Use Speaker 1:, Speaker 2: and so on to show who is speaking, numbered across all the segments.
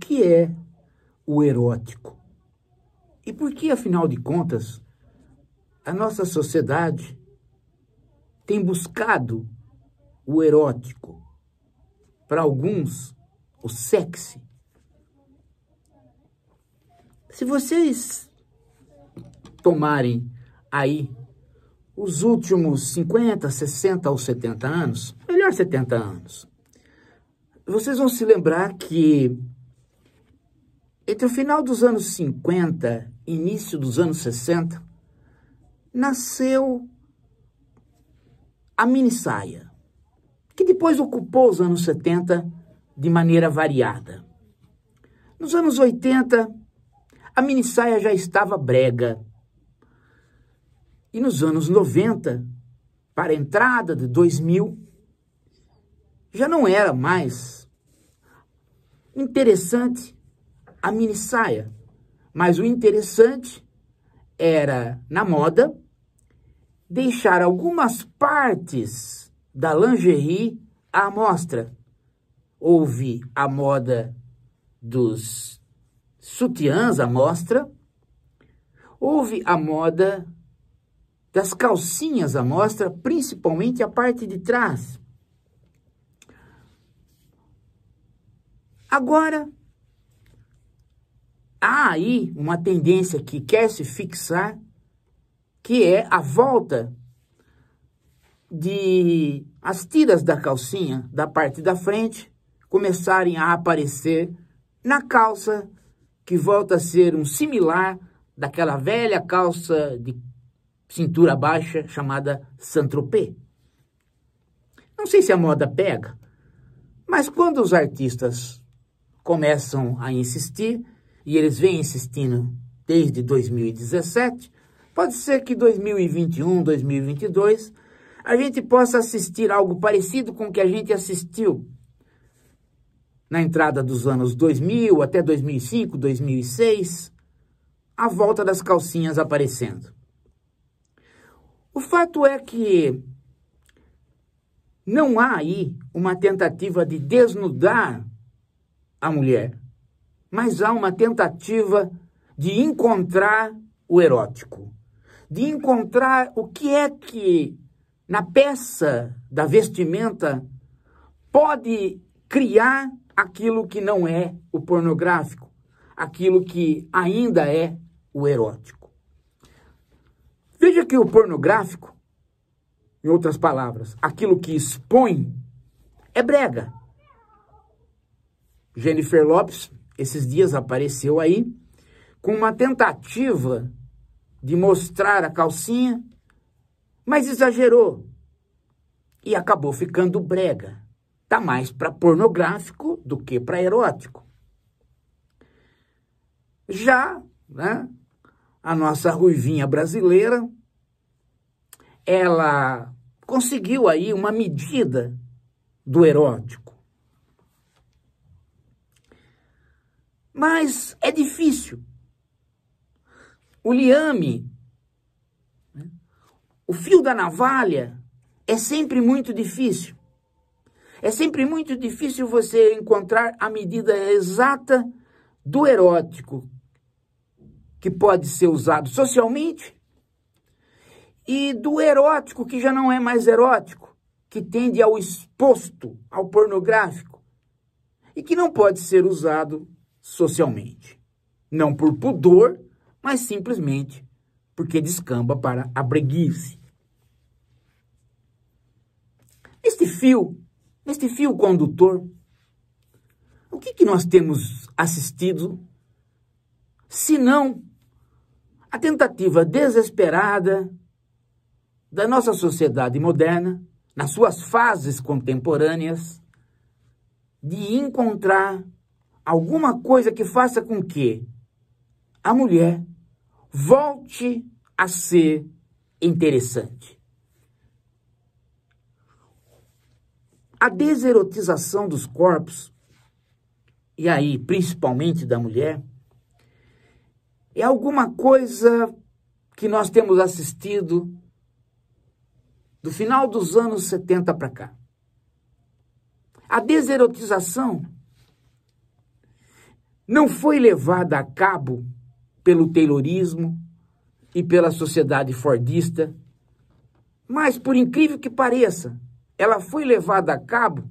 Speaker 1: que é o erótico? E por que, afinal de contas, a nossa sociedade tem buscado o erótico? Para alguns, o sexy. Se vocês tomarem aí os últimos 50, 60 ou 70 anos, melhor 70 anos, vocês vão se lembrar que entre o final dos anos 50 e início dos anos 60, nasceu a mini saia, que depois ocupou os anos 70 de maneira variada. Nos anos 80, a mini saia já estava brega. E nos anos 90, para a entrada de 2000, já não era mais interessante a mini saia. Mas o interessante era, na moda, deixar algumas partes da lingerie à mostra. Houve a moda dos sutiãs à mostra, houve a moda das calcinhas à mostra, principalmente a parte de trás. Agora, há aí uma tendência que quer se fixar, que é a volta de as tiras da calcinha da parte da frente começarem a aparecer na calça, que volta a ser um similar daquela velha calça de cintura baixa chamada Santropê. Não sei se a moda pega, mas quando os artistas começam a insistir, e eles vêm insistindo desde 2017, pode ser que 2021, 2022, a gente possa assistir algo parecido com o que a gente assistiu na entrada dos anos 2000 até 2005, 2006, a volta das calcinhas aparecendo. O fato é que não há aí uma tentativa de desnudar a mulher mas há uma tentativa de encontrar o erótico, de encontrar o que é que na peça da vestimenta pode criar aquilo que não é o pornográfico, aquilo que ainda é o erótico. Veja que o pornográfico, em outras palavras, aquilo que expõe é brega. Jennifer Lopes esses dias apareceu aí, com uma tentativa de mostrar a calcinha, mas exagerou e acabou ficando brega. Tá mais para pornográfico do que para erótico. Já, né, a nossa ruivinha brasileira, ela conseguiu aí uma medida do erótico. Mas é difícil. O liame, né? o fio da navalha, é sempre muito difícil. É sempre muito difícil você encontrar a medida exata do erótico que pode ser usado socialmente e do erótico que já não é mais erótico, que tende ao exposto, ao pornográfico e que não pode ser usado socialmente. Não por pudor, mas simplesmente porque descamba para a breguice. Neste fio, neste fio condutor, o que, que nós temos assistido, se não a tentativa desesperada da nossa sociedade moderna, nas suas fases contemporâneas, de encontrar alguma coisa que faça com que a mulher volte a ser interessante. A deserotização dos corpos, e aí principalmente da mulher, é alguma coisa que nós temos assistido do final dos anos 70 para cá. A deserotização não foi levada a cabo pelo Taylorismo e pela sociedade Fordista, mas, por incrível que pareça, ela foi levada a cabo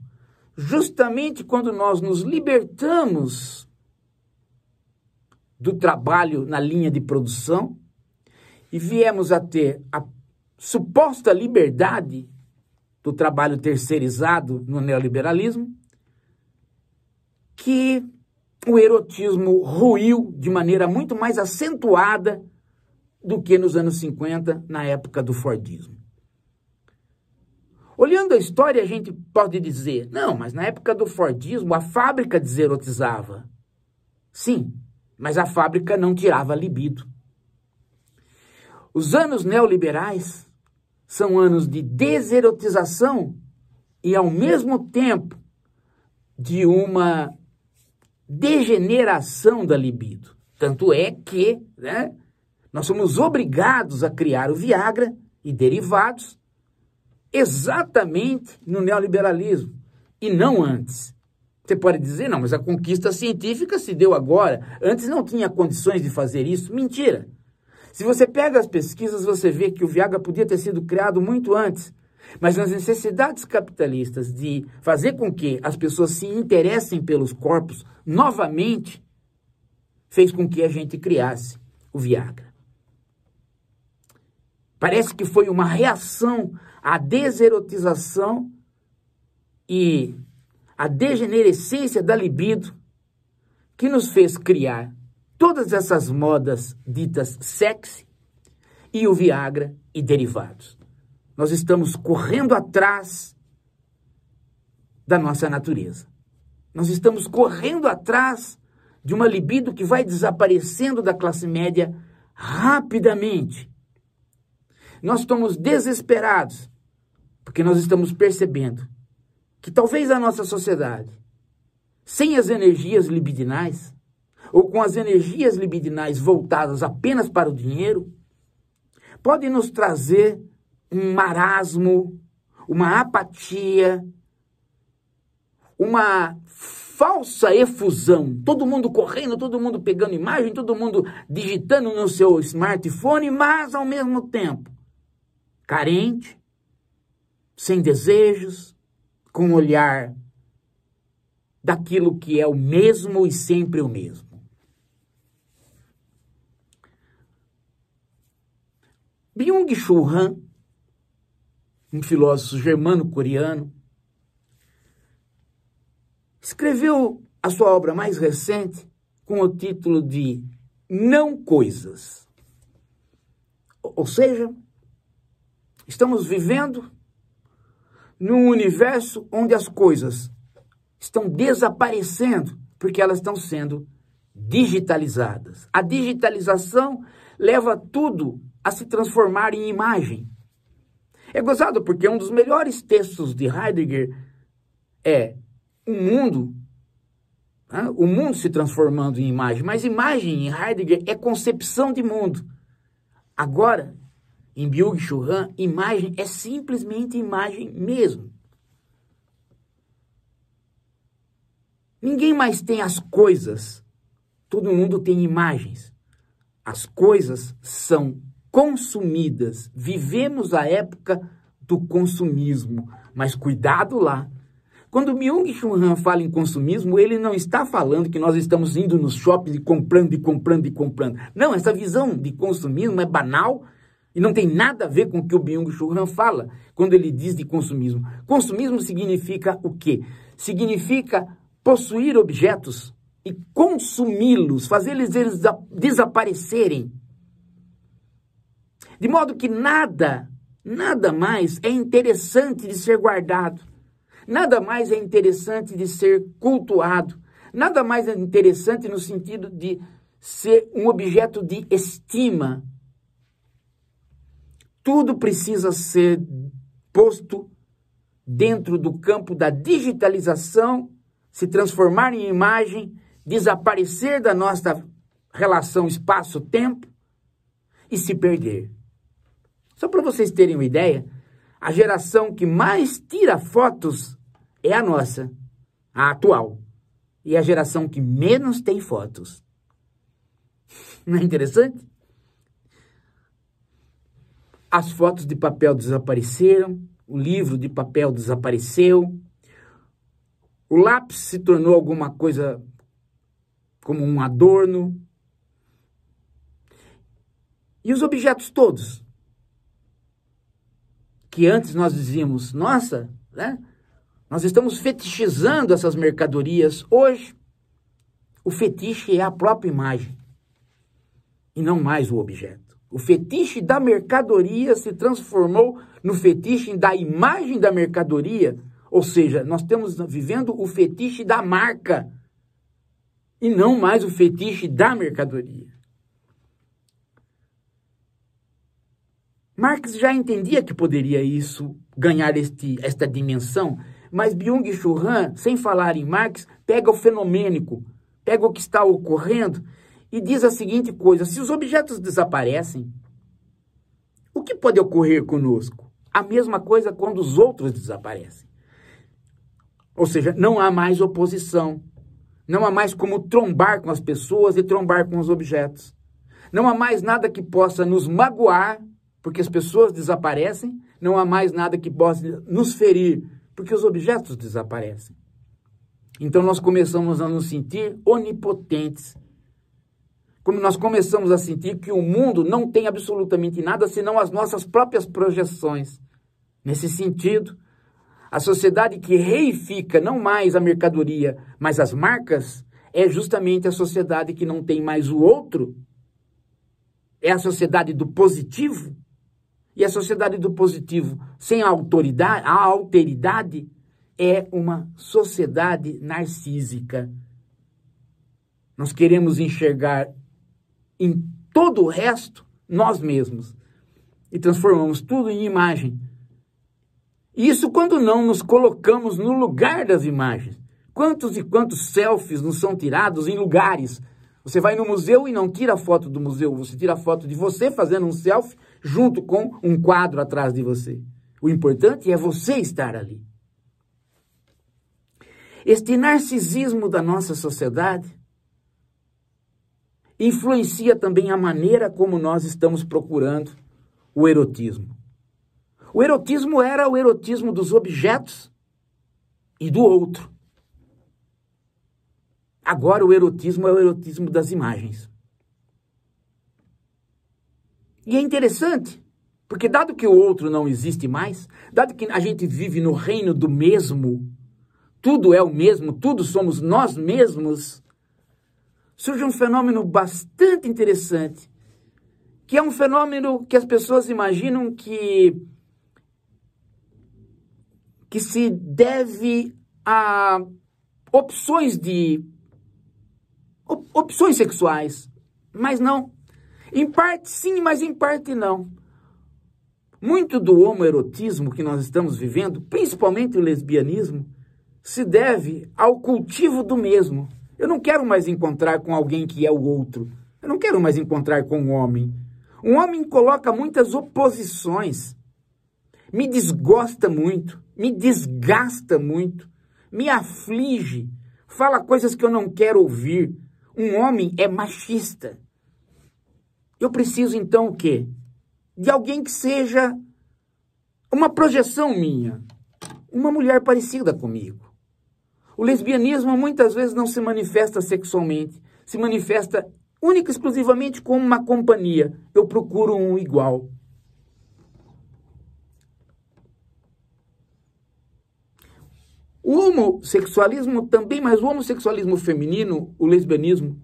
Speaker 1: justamente quando nós nos libertamos do trabalho na linha de produção e viemos a ter a suposta liberdade do trabalho terceirizado no neoliberalismo, que o erotismo ruiu de maneira muito mais acentuada do que nos anos 50, na época do Fordismo. Olhando a história, a gente pode dizer, não, mas na época do Fordismo a fábrica deserotizava. Sim, mas a fábrica não tirava libido. Os anos neoliberais são anos de deserotização e, ao mesmo tempo, de uma degeneração da libido. Tanto é que né, nós somos obrigados a criar o Viagra e derivados exatamente no neoliberalismo e não antes. Você pode dizer, não, mas a conquista científica se deu agora. Antes não tinha condições de fazer isso. Mentira. Se você pega as pesquisas, você vê que o Viagra podia ter sido criado muito antes. Mas nas necessidades capitalistas de fazer com que as pessoas se interessem pelos corpos novamente, fez com que a gente criasse o Viagra. Parece que foi uma reação à deserotização e à degenerescência da libido que nos fez criar todas essas modas ditas sexy e o Viagra e derivados. Nós estamos correndo atrás da nossa natureza. Nós estamos correndo atrás de uma libido que vai desaparecendo da classe média rapidamente. Nós estamos desesperados porque nós estamos percebendo que talvez a nossa sociedade, sem as energias libidinais, ou com as energias libidinais voltadas apenas para o dinheiro, pode nos trazer um marasmo, uma apatia, uma falsa efusão. Todo mundo correndo, todo mundo pegando imagem, todo mundo digitando no seu smartphone, mas ao mesmo tempo carente, sem desejos, com um olhar daquilo que é o mesmo e sempre o mesmo. Byung-Chul Han um filósofo germano-coreano, escreveu a sua obra mais recente com o título de Não Coisas. Ou seja, estamos vivendo num universo onde as coisas estão desaparecendo porque elas estão sendo digitalizadas. A digitalização leva tudo a se transformar em imagem. É gozado porque um dos melhores textos de Heidegger é o um mundo, né? o mundo se transformando em imagem, mas imagem em Heidegger é concepção de mundo. Agora, em Byung Chuhan, imagem é simplesmente imagem mesmo. Ninguém mais tem as coisas. Todo mundo tem imagens. As coisas são consumidas. Vivemos a época do consumismo, mas cuidado lá. Quando Myung-Chun Han fala em consumismo, ele não está falando que nós estamos indo nos shoppings e comprando e comprando e comprando. Não, essa visão de consumismo é banal e não tem nada a ver com o que o Byung-Chun Han fala quando ele diz de consumismo. Consumismo significa o quê? Significa possuir objetos e consumi-los, fazer eles desaparecerem de modo que nada, nada mais é interessante de ser guardado, nada mais é interessante de ser cultuado, nada mais é interessante no sentido de ser um objeto de estima. Tudo precisa ser posto dentro do campo da digitalização, se transformar em imagem, desaparecer da nossa relação espaço-tempo e se perder. Só para vocês terem uma ideia, a geração que mais tira fotos é a nossa, a atual. E a geração que menos tem fotos. Não é interessante? As fotos de papel desapareceram, o livro de papel desapareceu, o lápis se tornou alguma coisa como um adorno. E os objetos todos que antes nós dizíamos, nossa, né? Nós estamos fetichizando essas mercadorias. Hoje, o fetiche é a própria imagem e não mais o objeto. O fetiche da mercadoria se transformou no fetiche da imagem da mercadoria, ou seja, nós estamos vivendo o fetiche da marca e não mais o fetiche da mercadoria. Marx já entendia que poderia isso ganhar este, esta dimensão, mas Byung-Chul sem falar em Marx, pega o fenomênico, pega o que está ocorrendo e diz a seguinte coisa: se os objetos desaparecem, o que pode ocorrer conosco? A mesma coisa quando os outros desaparecem. Ou seja, não há mais oposição. Não há mais como trombar com as pessoas e trombar com os objetos. Não há mais nada que possa nos magoar porque as pessoas desaparecem, não há mais nada que possa nos ferir, porque os objetos desaparecem. Então nós começamos a nos sentir onipotentes. Como nós começamos a sentir que o mundo não tem absolutamente nada senão as nossas próprias projeções. Nesse sentido, a sociedade que reifica não mais a mercadoria, mas as marcas, é justamente a sociedade que não tem mais o outro. É a sociedade do positivo, e a sociedade do positivo sem autoridade, a alteridade é uma sociedade narcísica. Nós queremos enxergar em todo o resto nós mesmos e transformamos tudo em imagem. Isso quando não nos colocamos no lugar das imagens. Quantos e quantos selfies nos são tirados em lugares? Você vai no museu e não tira a foto do museu, você tira a foto de você fazendo um selfie junto com um quadro atrás de você. O importante é você estar ali. Este narcisismo da nossa sociedade influencia também a maneira como nós estamos procurando o erotismo. O erotismo era o erotismo dos objetos e do outro. Agora o erotismo é o erotismo das imagens. E é interessante, porque dado que o outro não existe mais, dado que a gente vive no reino do mesmo, tudo é o mesmo, tudo somos nós mesmos, surge um fenômeno bastante interessante, que é um fenômeno que as pessoas imaginam que que se deve a opções de opções sexuais, mas não. Em parte sim, mas em parte não. Muito do homoerotismo que nós estamos vivendo, principalmente o lesbianismo, se deve ao cultivo do mesmo. Eu não quero mais encontrar com alguém que é o outro. Eu não quero mais encontrar com um homem. Um homem coloca muitas oposições. Me desgosta muito, me desgasta muito, me aflige, fala coisas que eu não quero ouvir. Um homem é machista. Eu preciso então o quê? De alguém que seja uma projeção minha, uma mulher parecida comigo. O lesbianismo muitas vezes não se manifesta sexualmente, se manifesta única e exclusivamente como uma companhia. Eu procuro um igual. O homossexualismo também, mas o homossexualismo feminino, o lesbianismo,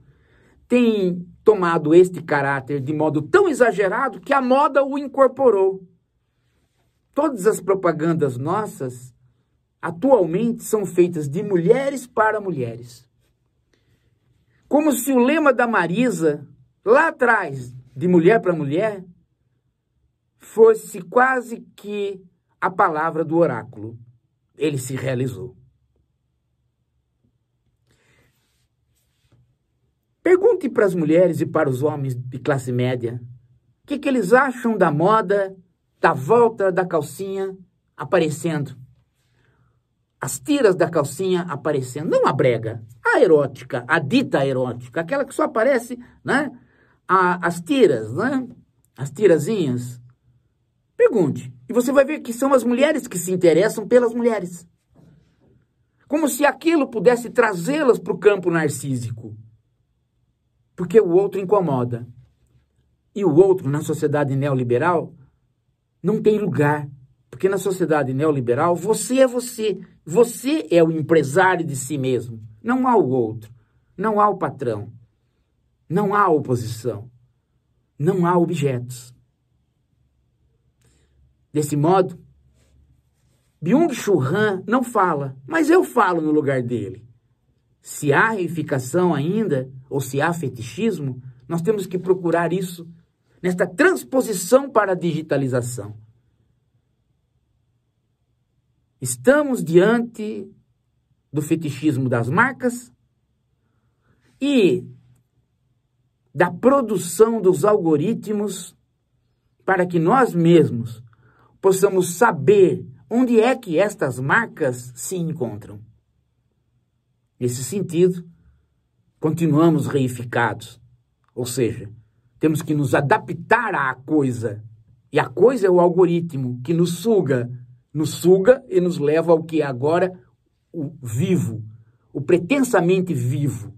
Speaker 1: tem tomado este caráter de modo tão exagerado que a moda o incorporou. Todas as propagandas nossas atualmente são feitas de mulheres para mulheres. Como se o lema da Marisa, lá atrás, de mulher para mulher, fosse quase que a palavra do oráculo. Ele se realizou. Pergunte para as mulheres e para os homens de classe média o que, que eles acham da moda, da volta da calcinha aparecendo. As tiras da calcinha aparecendo. Não a brega, a erótica, a dita erótica, aquela que só aparece, né? A, as tiras, né? As tirazinhas. Pergunte. E você vai ver que são as mulheres que se interessam pelas mulheres. Como se aquilo pudesse trazê-las para o campo narcísico porque o outro incomoda. E o outro, na sociedade neoliberal, não tem lugar. Porque na sociedade neoliberal, você é você. Você é o empresário de si mesmo. Não há o outro. Não há o patrão. Não há oposição. Não há objetos. Desse modo, Byung-Chul Han não fala, mas eu falo no lugar dele. Se há reificação ainda, ou se há fetichismo, nós temos que procurar isso nesta transposição para a digitalização. Estamos diante do fetichismo das marcas e da produção dos algoritmos para que nós mesmos possamos saber onde é que estas marcas se encontram. Nesse sentido, continuamos reificados, ou seja, temos que nos adaptar à coisa. E a coisa é o algoritmo que nos suga, nos suga e nos leva ao que é agora o vivo, o pretensamente vivo,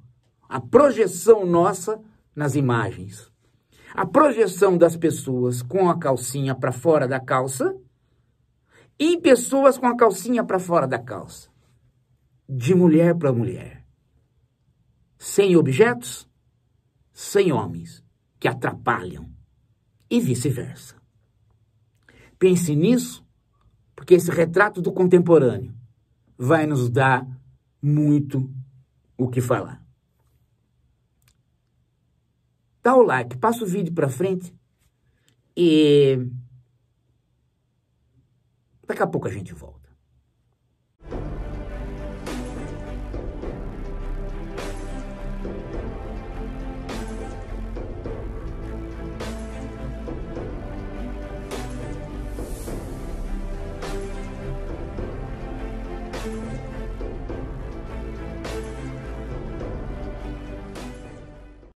Speaker 1: a projeção nossa nas imagens. A projeção das pessoas com a calcinha para fora da calça e pessoas com a calcinha para fora da calça de mulher para mulher. Sem objetos, sem homens que atrapalham e vice-versa. Pense nisso, porque esse retrato do contemporâneo vai nos dar muito o que falar. Dá o like, passa o vídeo para frente e daqui a pouco a gente volta.